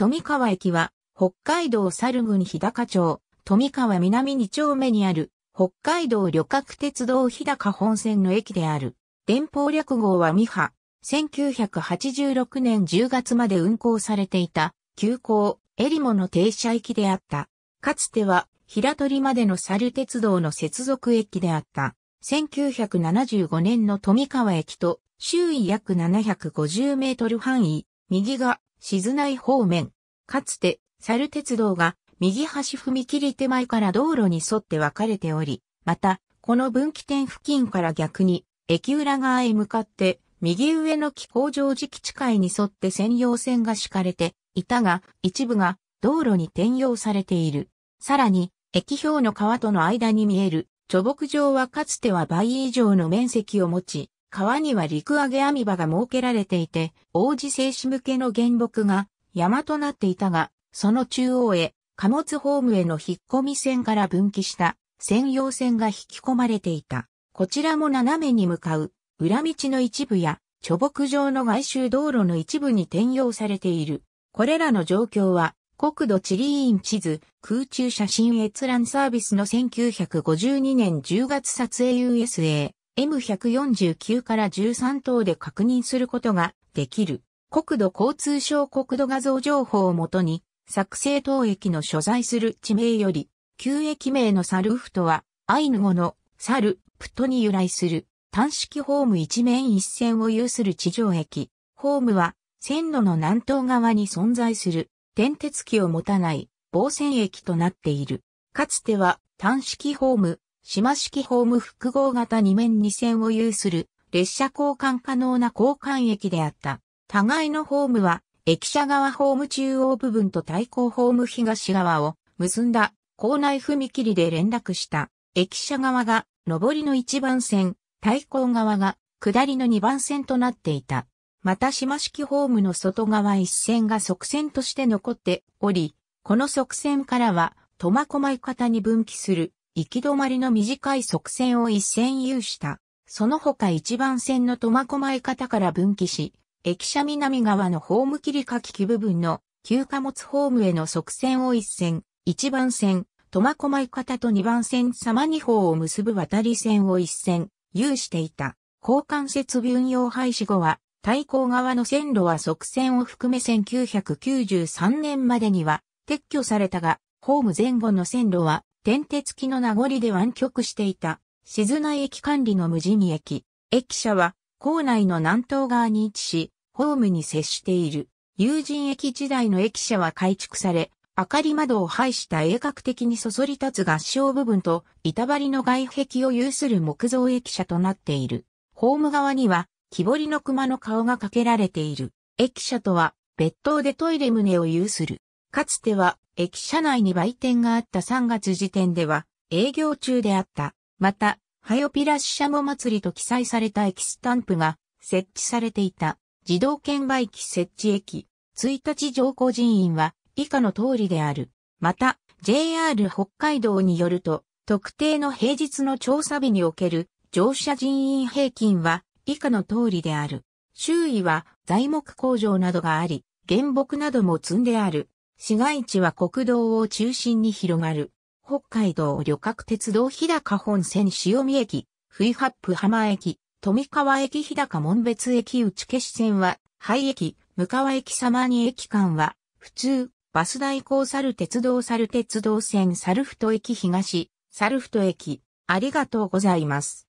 富川駅は、北海道猿郡日高町、富川南2丁目にある、北海道旅客鉄道日高本線の駅である。電報略号はミハ。1986年10月まで運行されていた、急行、エリモの停車駅であった。かつては、平取までの猿鉄道の接続駅であった。1975年の富川駅と、周囲約750メートル範囲、右が静内方面。かつて、猿鉄道が右端踏切手前から道路に沿って分かれており、また、この分岐点付近から逆に、駅裏側へ向かって、右上の気候上時期地界に沿って専用線が敷かれていたが、一部が道路に転用されている。さらに、駅表の川との間に見える、貯木場はかつては倍以上の面積を持ち、川には陸揚げ網場が設けられていて、王子製紙向けの原木が山となっていたが、その中央へ貨物ホームへの引っ込み線から分岐した専用線が引き込まれていた。こちらも斜めに向かう裏道の一部や貯木場の外周道路の一部に転用されている。これらの状況は国土地理院地図空中写真閲覧サービスの1952年10月撮影 USA M149 から13等で確認することができる。国土交通省国土画像情報をもとに、作成等駅の所在する地名より、旧駅名のサルフトは、アイヌ語のサルプトに由来する、単式ホーム一面一線を有する地上駅。ホームは、線路の南東側に存在する、電鉄機を持たない、防線駅となっている。かつては、単式ホーム、島式ホーム複合型2面2線を有する列車交換可能な交換駅であった。互いのホームは、駅舎側ホーム中央部分と対向ホーム東側を結んだ構内踏切で連絡した。駅舎側が上りの1番線、対向側が下りの2番線となっていた。また島式ホームの外側一線が側線として残っており、この側線からは苫小牧方に分岐する行き止まりの短い側線を一線有した。その他一番線の苫小牧方から分岐し、駅舎南側のホーム切り書き部分の旧貨物ホームへの側線を一線、一番線、苫小牧方と二番線様二方を結ぶ渡り線を一線、有していた。交換設備運用廃止後は、対向側の線路は側線を含め1993年までには撤去されたが、ホーム前後の線路は天鉄機の名残で湾曲していた、静内駅管理の無人駅。駅舎は、構内の南東側に位置し、ホームに接している。友人駅時代の駅舎は改築され、明かり窓を排した鋭角的にそそり立つ合掌部分と板張りの外壁を有する木造駅舎となっている。ホーム側には木彫りの熊の顔がかけられている。駅舎とは別棟でトイレ棟を有する。かつては駅舎内に売店があった3月時点では営業中であった。また、ハヨピラッシャも祭りと記載された駅スタンプが設置されていた自動券売機設置駅1日乗降人員は以下の通りである。また、JR 北海道によると、特定の平日の調査日における乗車人員平均は以下の通りである。周囲は材木工場などがあり、原木なども積んである。市街地は国道を中心に広がる。北海道旅客鉄道日高本線塩見駅、冬八布浜駅、富川駅日高門別駅打消線は、廃駅、向川駅様に駅間は、普通、バス代行猿鉄道猿鉄道線猿太駅東、猿太駅、ありがとうございます。